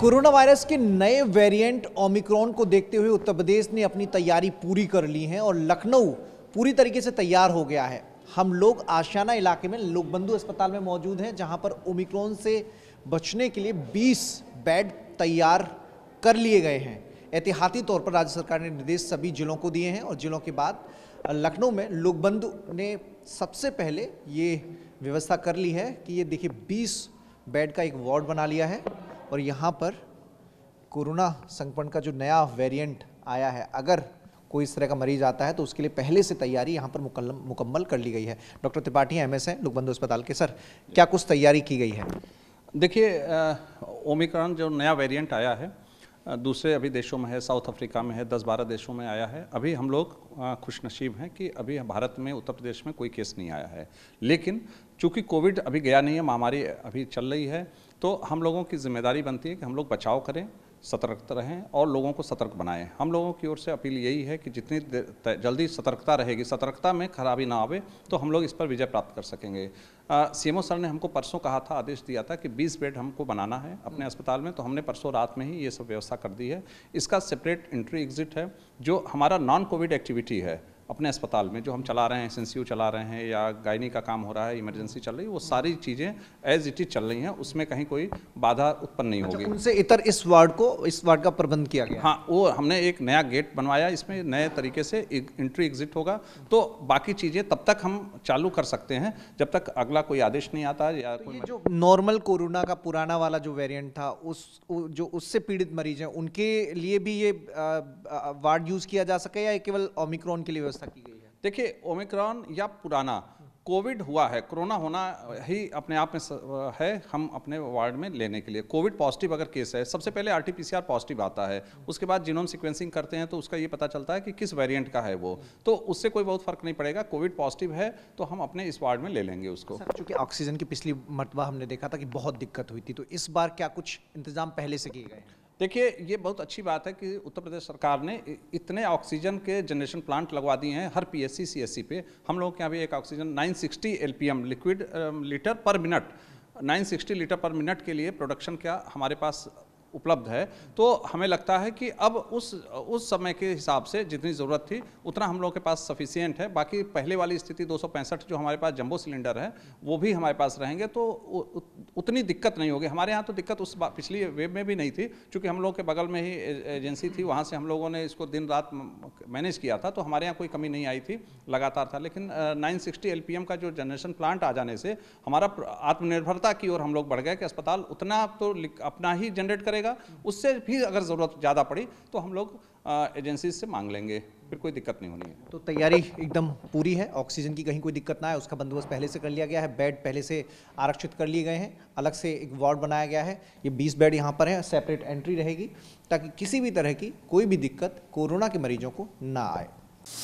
Corona virus के नए variant Omicron को देखते हुए उत्तर प्रदेश ने अपनी तैयारी पूरी कर ली है और लखनऊ पूरी तरीके से तैयार हो गया है हम लोग आशियाना इलाके में लोकबंधु अस्पताल में मौजूद हैं जहां पर ओमिक्रॉन से बचने के लिए 20 बेड तैयार कर लिए गए हैं एहतियाती तौर पर राज्य सरकार ने निर्देश सभी जिलों को दिए हैं और जिलों के बाद लखनऊ में लोकबंधु ने सबसे पहले ये व्यवस्था कर ली है कि ये देखिए बीस बेड का एक वार्ड बना लिया है और यहाँ पर कोरोना संक्रमण का जो नया वेरिएंट आया है अगर कोई इस तरह का मरीज आता है तो उसके लिए पहले से तैयारी यहाँ पर मुकम्मल कर ली गई है डॉक्टर त्रिपाठी एम एस है लुकबंधु अस्पताल के सर क्या कुछ तैयारी की गई है देखिए ओमिक्रॉन जो नया वेरियंट आया है दूसरे अभी देशों में है साउथ अफ्रीका में है दस बारह देशों में आया है अभी हम लोग खुशनसीब हैं कि अभी भारत में उत्तर प्रदेश में कोई केस नहीं आया है लेकिन चूँकि कोविड अभी गया नहीं है महामारी अभी चल रही है तो हम लोगों की जिम्मेदारी बनती है कि हम लोग बचाव करें सतर्क रहें और लोगों को सतर्क बनाएं हम लोगों की ओर से अपील यही है कि जितनी जल्दी सतर्कता रहेगी सतर्कता में खराबी ना आवे तो हम लोग इस पर विजय प्राप्त कर सकेंगे सीएमओ सर ने हमको परसों कहा था आदेश दिया था कि 20 बेड हमको बनाना है अपने हम्म। अस्पताल में तो हमने परसों रात में ही ये सब व्यवस्था कर दी है इसका सेपरेट एंट्री एग्जिट है जो हमारा नॉन कोविड एक्टिविटी है अपने अस्पताल में जो हम चला रहे हैं एस चला रहे हैं या गायनी का काम हो रहा है इमरजेंसी चल रही है वो सारी चीज़ें एज इट इज चल रही हैं उसमें कहीं कोई बाधा उत्पन्न नहीं अच्छा, होगी उनसे इतर इस वार्ड को इस वार्ड का प्रबंध किया गया हाँ वो हमने एक नया गेट बनवाया इसमें नए तरीके से इंट्री एग्जिट होगा तो बाकी चीज़ें तब तक हम चालू कर सकते हैं जब तक अगला कोई आदेश नहीं आता या तो कोई जो नॉर्मल कोरोना का पुराना वाला जो वेरिएंट था उस जो उससे पीड़ित मरीज हैं उनके लिए भी ये वार्ड यूज़ किया जा सके या केवल ओमिक्रॉन के लिए व्यवस्था की गई है देखिए ओमिक्रॉन या पुराना कोविड हुआ है कोरोना होना ही अपने आप में है हम अपने वार्ड में लेने के लिए कोविड पॉजिटिव अगर केस है सबसे पहले आरटीपीसीआर पॉजिटिव आता है उसके बाद जीनोम सीक्वेंसिंग करते हैं तो उसका ये पता चलता है कि किस वेरिएंट का है वो तो उससे कोई बहुत फर्क नहीं पड़ेगा कोविड पॉजिटिव है तो हम अपने इस वार्ड में ले लेंगे उसको चूंकि ऑक्सीजन की पिछली मरतबा हमने देखा था कि बहुत दिक्कत हुई थी तो इस बार क्या कुछ इंतजाम पहले से किए गए हैं देखिए ये बहुत अच्छी बात है कि उत्तर प्रदेश सरकार ने इतने ऑक्सीजन के जनरेशन प्लांट लगवा दिए हैं हर P S C C S C पे हम लोगों के यहाँ भी एक oxygen 960 LPM liquid litre per minute 960 litre per minute के लिए प्रोडक्शन का हमारे पास उपलब्ध है तो हमें लगता है कि अब उस उस समय के हिसाब से जितनी ज़रूरत थी उतना हम लोगों के पास सफिशियंट है बाकी पहले वाली स्थिति दो जो हमारे पास जंबो सिलेंडर है वो भी हमारे पास रहेंगे तो उतनी दिक्कत नहीं होगी हमारे यहाँ तो दिक्कत उस पिछली वेब में भी नहीं थी क्योंकि हम लोग के बगल में ही एजेंसी थी वहाँ से हम लोगों ने इसको दिन रात मैनेज किया था तो हमारे यहाँ कोई कमी नहीं आई थी लगातार था लेकिन नाइन सिक्सटी का जो जनरेशन प्लांट आ जाने से हमारा आत्मनिर्भरता की ओर हम लोग बढ़ गए कि अस्पताल उतना तो अपना ही जनरेट करेगा रहेगा उससे भी अगर ज़रूरत ज़्यादा पड़ी तो हम लोग एजेंसी से मांग लेंगे फिर कोई दिक्कत नहीं होनी है तो तैयारी एकदम पूरी है ऑक्सीजन की कहीं कोई दिक्कत ना है उसका बंदोबस्त पहले से कर लिया गया है बेड पहले से आरक्षित कर लिए गए हैं अलग से एक वार्ड बनाया गया है ये 20 बेड यहाँ पर है सेपरेट एंट्री रहेगी ताकि किसी भी तरह की कोई भी दिक्कत कोरोना के मरीजों को ना आए